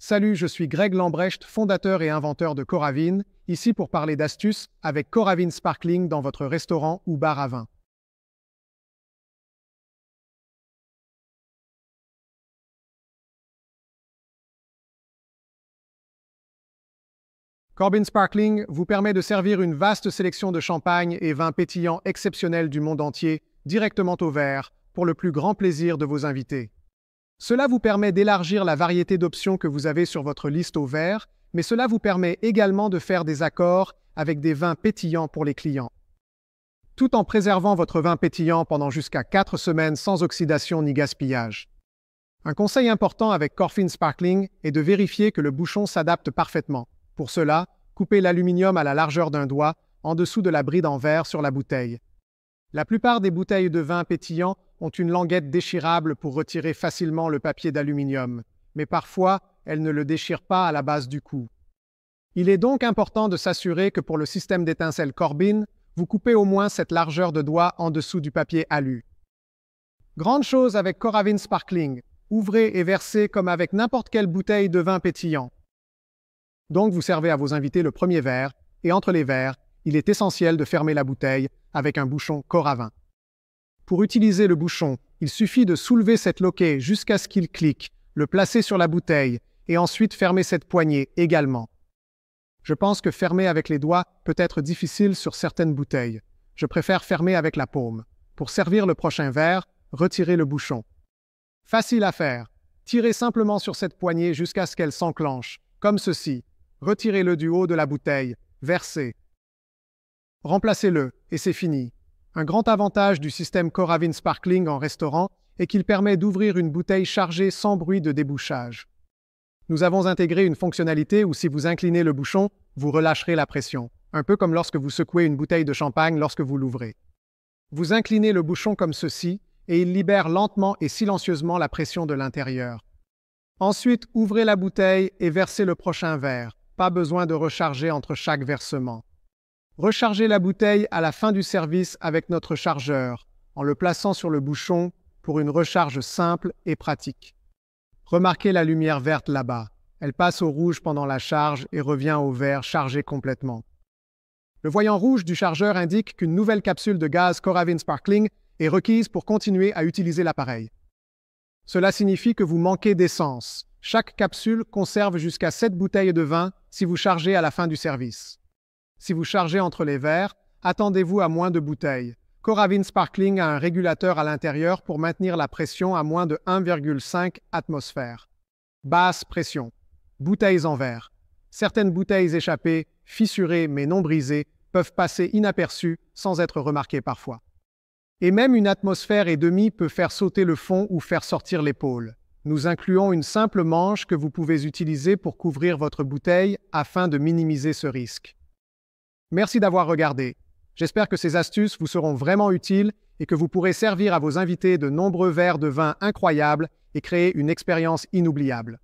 Salut, je suis Greg Lambrecht, fondateur et inventeur de Coravine, ici pour parler d'astuces avec Coravin Sparkling dans votre restaurant ou bar à vin. Corbin Sparkling vous permet de servir une vaste sélection de champagne et vins pétillants exceptionnels du monde entier directement au verre pour le plus grand plaisir de vos invités. Cela vous permet d'élargir la variété d'options que vous avez sur votre liste au vert, mais cela vous permet également de faire des accords avec des vins pétillants pour les clients. Tout en préservant votre vin pétillant pendant jusqu'à 4 semaines sans oxydation ni gaspillage. Un conseil important avec Corfin Sparkling est de vérifier que le bouchon s'adapte parfaitement. Pour cela, coupez l'aluminium à la largeur d'un doigt, en dessous de la bride en verre sur la bouteille. La plupart des bouteilles de vin pétillant ont une languette déchirable pour retirer facilement le papier d'aluminium, mais parfois elles ne le déchirent pas à la base du cou. Il est donc important de s'assurer que pour le système d'étincelle Corbin, vous coupez au moins cette largeur de doigt en dessous du papier alu. Grande chose avec Coravin Sparkling, ouvrez et versez comme avec n'importe quelle bouteille de vin pétillant. Donc vous servez à vos invités le premier verre, et entre les verres, il est essentiel de fermer la bouteille avec un bouchon Coravin. Pour utiliser le bouchon, il suffit de soulever cette loquet jusqu'à ce qu'il clique, le placer sur la bouteille, et ensuite fermer cette poignée également. Je pense que fermer avec les doigts peut être difficile sur certaines bouteilles. Je préfère fermer avec la paume. Pour servir le prochain verre, retirez le bouchon. Facile à faire. Tirez simplement sur cette poignée jusqu'à ce qu'elle s'enclenche, comme ceci. Retirez-le du haut de la bouteille, versez. Remplacez-le, et c'est fini. Un grand avantage du système Coravin Sparkling en restaurant est qu'il permet d'ouvrir une bouteille chargée sans bruit de débouchage. Nous avons intégré une fonctionnalité où si vous inclinez le bouchon, vous relâcherez la pression, un peu comme lorsque vous secouez une bouteille de champagne lorsque vous l'ouvrez. Vous inclinez le bouchon comme ceci et il libère lentement et silencieusement la pression de l'intérieur. Ensuite, ouvrez la bouteille et versez le prochain verre. Pas besoin de recharger entre chaque versement. Rechargez la bouteille à la fin du service avec notre chargeur en le plaçant sur le bouchon pour une recharge simple et pratique. Remarquez la lumière verte là-bas. Elle passe au rouge pendant la charge et revient au vert chargé complètement. Le voyant rouge du chargeur indique qu'une nouvelle capsule de gaz Coravin Sparkling est requise pour continuer à utiliser l'appareil. Cela signifie que vous manquez d'essence. Chaque capsule conserve jusqu'à 7 bouteilles de vin si vous chargez à la fin du service. Si vous chargez entre les verres, attendez-vous à moins de bouteilles. Coravin Sparkling a un régulateur à l'intérieur pour maintenir la pression à moins de 1,5 atmosphère. Basse pression. Bouteilles en verre. Certaines bouteilles échappées, fissurées mais non brisées, peuvent passer inaperçues sans être remarquées parfois. Et même une atmosphère et demie peut faire sauter le fond ou faire sortir l'épaule. Nous incluons une simple manche que vous pouvez utiliser pour couvrir votre bouteille afin de minimiser ce risque. Merci d'avoir regardé. J'espère que ces astuces vous seront vraiment utiles et que vous pourrez servir à vos invités de nombreux verres de vin incroyables et créer une expérience inoubliable.